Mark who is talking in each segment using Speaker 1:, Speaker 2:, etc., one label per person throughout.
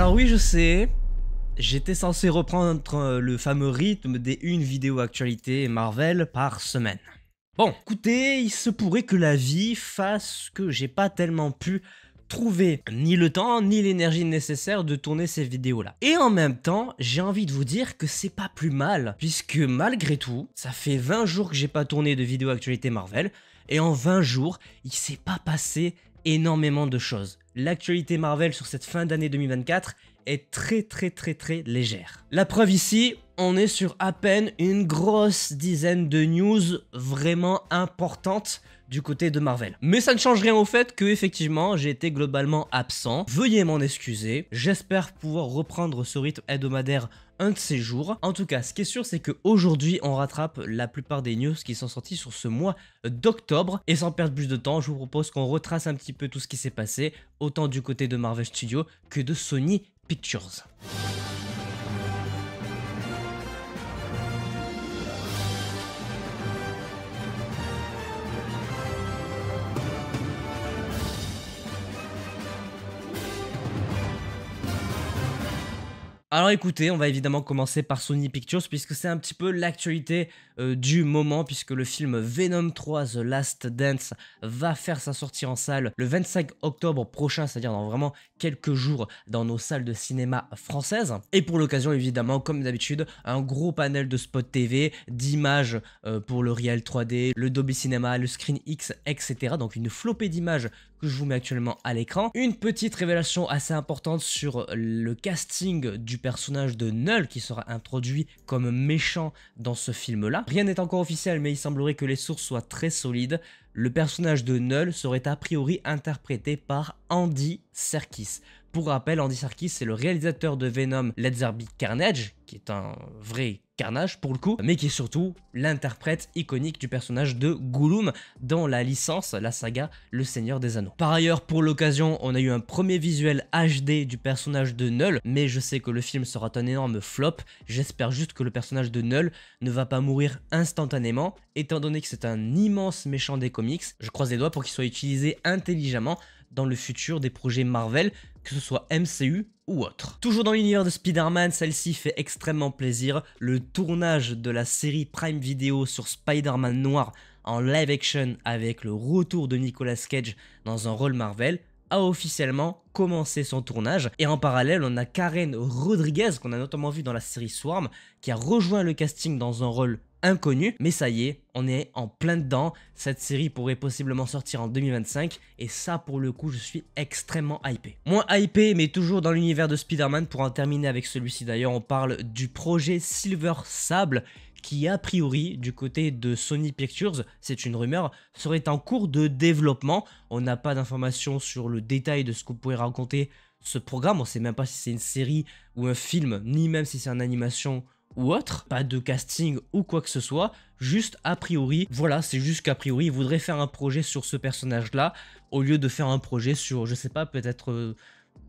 Speaker 1: Alors oui, je sais. J'étais censé reprendre euh, le fameux rythme des une vidéo actualité Marvel par semaine. Bon, écoutez, il se pourrait que la vie fasse que j'ai pas tellement pu trouver ni le temps ni l'énergie nécessaire de tourner ces vidéos là. Et en même temps, j'ai envie de vous dire que c'est pas plus mal, puisque malgré tout, ça fait 20 jours que j'ai pas tourné de vidéo actualité Marvel, et en 20 jours, il s'est pas passé énormément de choses l'actualité Marvel sur cette fin d'année 2024 est très très très très légère. La preuve ici, on est sur à peine une grosse dizaine de news vraiment importantes du côté de Marvel. Mais ça ne change rien au fait que effectivement j'ai été globalement absent. Veuillez m'en excuser. J'espère pouvoir reprendre ce rythme hebdomadaire un de ces jours. En tout cas, ce qui est sûr, c'est qu'aujourd'hui, on rattrape la plupart des news qui sont sorties sur ce mois d'octobre. Et sans perdre plus de temps, je vous propose qu'on retrace un petit peu tout ce qui s'est passé, autant du côté de Marvel Studios que de Sony Pictures. Alors écoutez, on va évidemment commencer par Sony Pictures puisque c'est un petit peu l'actualité euh, du moment puisque le film Venom 3 The Last Dance va faire sa sortie en salle le 25 octobre prochain, c'est-à-dire dans vraiment quelques jours dans nos salles de cinéma françaises. Et pour l'occasion évidemment, comme d'habitude, un gros panel de spot TV, d'images euh, pour le Real 3D, le Dolby Cinema, le Screen X, etc. Donc une flopée d'images que je vous mets actuellement à l'écran. Une petite révélation assez importante sur le casting du personnage de Null qui sera introduit comme méchant dans ce film-là. Rien n'est encore officiel, mais il semblerait que les sources soient très solides. Le personnage de Null serait a priori interprété par Andy Serkis. Pour rappel, Andy Serkis, c'est le réalisateur de Venom Let's There Be Carnage, qui est un vrai carnage pour le coup, mais qui est surtout l'interprète iconique du personnage de Gollum dans la licence, la saga Le Seigneur des Anneaux. Par ailleurs, pour l'occasion, on a eu un premier visuel HD du personnage de Null, mais je sais que le film sera un énorme flop, j'espère juste que le personnage de Null ne va pas mourir instantanément, étant donné que c'est un immense méchant des comics, je croise les doigts pour qu'il soit utilisé intelligemment dans le futur des projets Marvel, que ce soit MCU ou autre. Toujours dans l'univers de Spider-Man, celle-ci fait extrêmement plaisir. Le tournage de la série Prime Video sur Spider-Man noir en live action avec le retour de Nicolas Cage dans un rôle Marvel a officiellement commencé son tournage. Et en parallèle, on a Karen Rodriguez, qu'on a notamment vu dans la série Swarm, qui a rejoint le casting dans un rôle inconnu, mais ça y est, on est en plein dedans. Cette série pourrait possiblement sortir en 2025 et ça pour le coup je suis extrêmement hypé. Moins hypé mais toujours dans l'univers de Spider-Man pour en terminer avec celui-ci d'ailleurs on parle du projet Silver Sable qui a priori du côté de Sony Pictures, c'est une rumeur, serait en cours de développement. On n'a pas d'informations sur le détail de ce qu'on pourrait raconter ce programme, on sait même pas si c'est une série ou un film, ni même si c'est une animation ou autre, pas de casting ou quoi que ce soit, juste a priori, voilà, c'est juste qu'a priori, voudrait faire un projet sur ce personnage-là, au lieu de faire un projet sur, je sais pas, peut-être... Euh,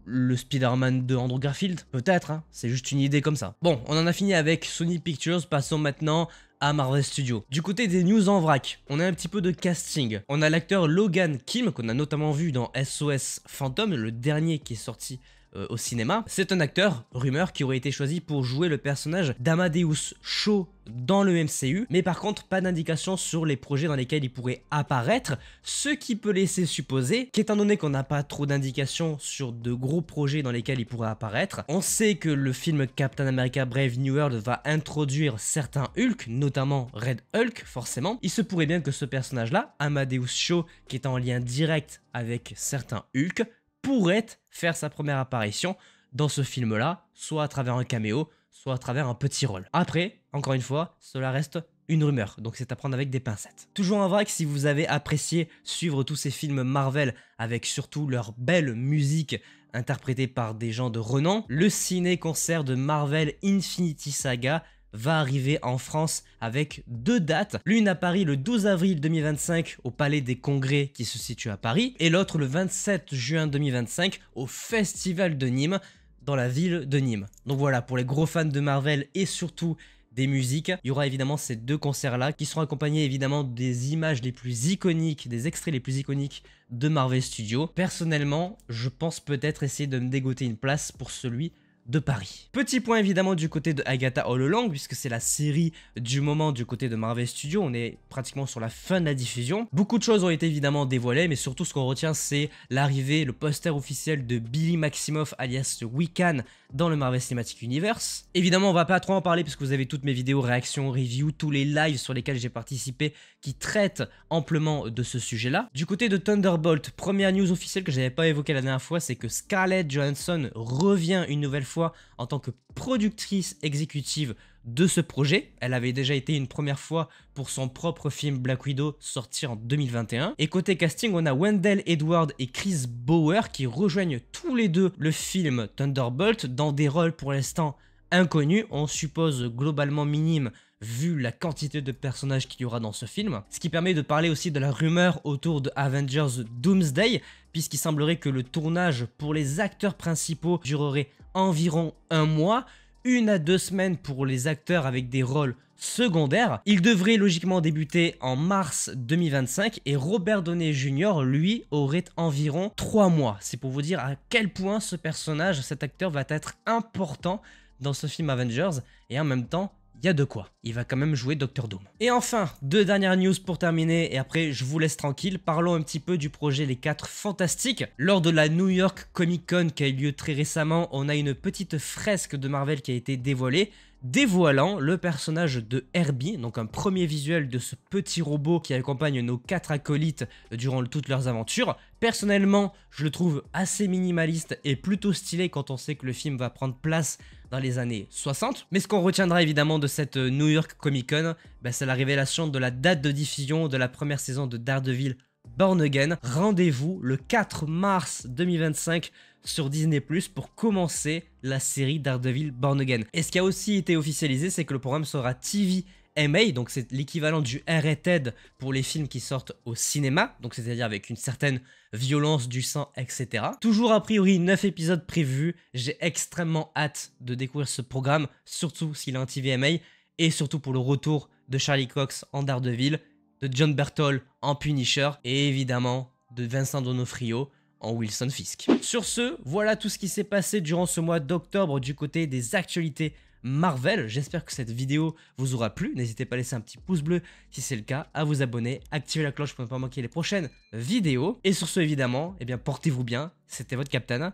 Speaker 1: le Spider-Man de Andrew Garfield Peut-être, hein, c'est juste une idée comme ça. Bon, on en a fini avec Sony Pictures, passons maintenant à Marvel Studios. Du côté des news en vrac, on a un petit peu de casting. On a l'acteur Logan Kim, qu'on a notamment vu dans SOS Phantom, le dernier qui est sorti euh, au cinéma. C'est un acteur, rumeur, qui aurait été choisi pour jouer le personnage d'Amadeus Cho dans le MCU, mais par contre pas d'indication sur les projets dans lesquels il pourrait apparaître, ce qui peut laisser supposer qu'étant donné qu'on n'a pas trop d'indications sur de gros projets dans lesquels il pourrait apparaître, on sait que le film Captain America Brave New World va introduire certains Hulk, notamment Red Hulk forcément, il se pourrait bien que ce personnage-là, Amadeus Cho, qui est en lien direct avec certains Hulk, pourrait faire sa première apparition dans ce film-là, soit à travers un caméo, soit à travers un petit rôle. Après, encore une fois, cela reste une rumeur, donc c'est à prendre avec des pincettes. Toujours vrai que si vous avez apprécié suivre tous ces films Marvel avec surtout leur belle musique interprétée par des gens de renom, le ciné-concert de Marvel Infinity Saga va arriver en France avec deux dates. L'une à Paris le 12 avril 2025 au Palais des Congrès qui se situe à Paris et l'autre le 27 juin 2025 au Festival de Nîmes dans la ville de Nîmes. Donc voilà, pour les gros fans de Marvel et surtout des musiques. Il y aura évidemment ces deux concerts-là qui seront accompagnés évidemment des images les plus iconiques, des extraits les plus iconiques de Marvel Studios. Personnellement, je pense peut-être essayer de me dégoter une place pour celui de Paris. Petit point évidemment du côté de Agatha All Along, puisque c'est la série du moment du côté de Marvel Studios, on est pratiquement sur la fin de la diffusion. Beaucoup de choses ont été évidemment dévoilées, mais surtout ce qu'on retient c'est l'arrivée, le poster officiel de Billy Maximoff alias Wiccan dans le Marvel Cinematic Universe. Évidemment on va pas trop en parler puisque vous avez toutes mes vidéos, réactions, reviews, tous les lives sur lesquels j'ai participé qui traitent amplement de ce sujet là. Du côté de Thunderbolt, première news officielle que j'avais pas évoquée la dernière fois, c'est que Scarlett Johansson revient une nouvelle fois fois en tant que productrice exécutive de ce projet. Elle avait déjà été une première fois pour son propre film Black Widow sorti en 2021. Et côté casting, on a Wendell Edward et Chris Bower qui rejoignent tous les deux le film Thunderbolt dans des rôles pour l'instant inconnus, on suppose globalement minimes vu la quantité de personnages qu'il y aura dans ce film. Ce qui permet de parler aussi de la rumeur autour de Avengers Doomsday, puisqu'il semblerait que le tournage pour les acteurs principaux durerait environ un mois, une à deux semaines pour les acteurs avec des rôles secondaires. Il devrait logiquement débuter en mars 2025 et Robert Downey Jr. lui aurait environ trois mois. C'est pour vous dire à quel point ce personnage, cet acteur va être important dans ce film Avengers et en même temps il y a de quoi. Il va quand même jouer Doctor Doom. Et enfin, deux dernières news pour terminer, et après je vous laisse tranquille, parlons un petit peu du projet Les 4 Fantastiques. Lors de la New York Comic Con qui a eu lieu très récemment, on a une petite fresque de Marvel qui a été dévoilée, dévoilant le personnage de Herbie, donc un premier visuel de ce petit robot qui accompagne nos quatre acolytes durant toutes leurs aventures. Personnellement, je le trouve assez minimaliste et plutôt stylé quand on sait que le film va prendre place dans les années 60. Mais ce qu'on retiendra évidemment de cette euh, New York Comic Con, bah, c'est la révélation de la date de diffusion de la première saison de Daredevil Born Again. Rendez-vous le 4 mars 2025 sur Disney Plus pour commencer la série Daredevil Born Again. Et ce qui a aussi été officialisé, c'est que le programme sera TV MA, donc c'est l'équivalent du R-rated pour les films qui sortent au cinéma, donc c'est-à-dire avec une certaine violence du sang, etc. Toujours a priori 9 épisodes prévus, j'ai extrêmement hâte de découvrir ce programme, surtout s'il est un TVMA, et surtout pour le retour de Charlie Cox en Daredevil, de John Berthold en Punisher, et évidemment de Vincent Donofrio en Wilson Fisk. Sur ce, voilà tout ce qui s'est passé durant ce mois d'octobre du côté des actualités Marvel. J'espère que cette vidéo vous aura plu. N'hésitez pas à laisser un petit pouce bleu si c'est le cas, à vous abonner, activer la cloche pour ne pas manquer les prochaines vidéos. Et sur ce, évidemment, eh bien, portez-vous bien. C'était votre Captain.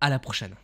Speaker 1: À la prochaine.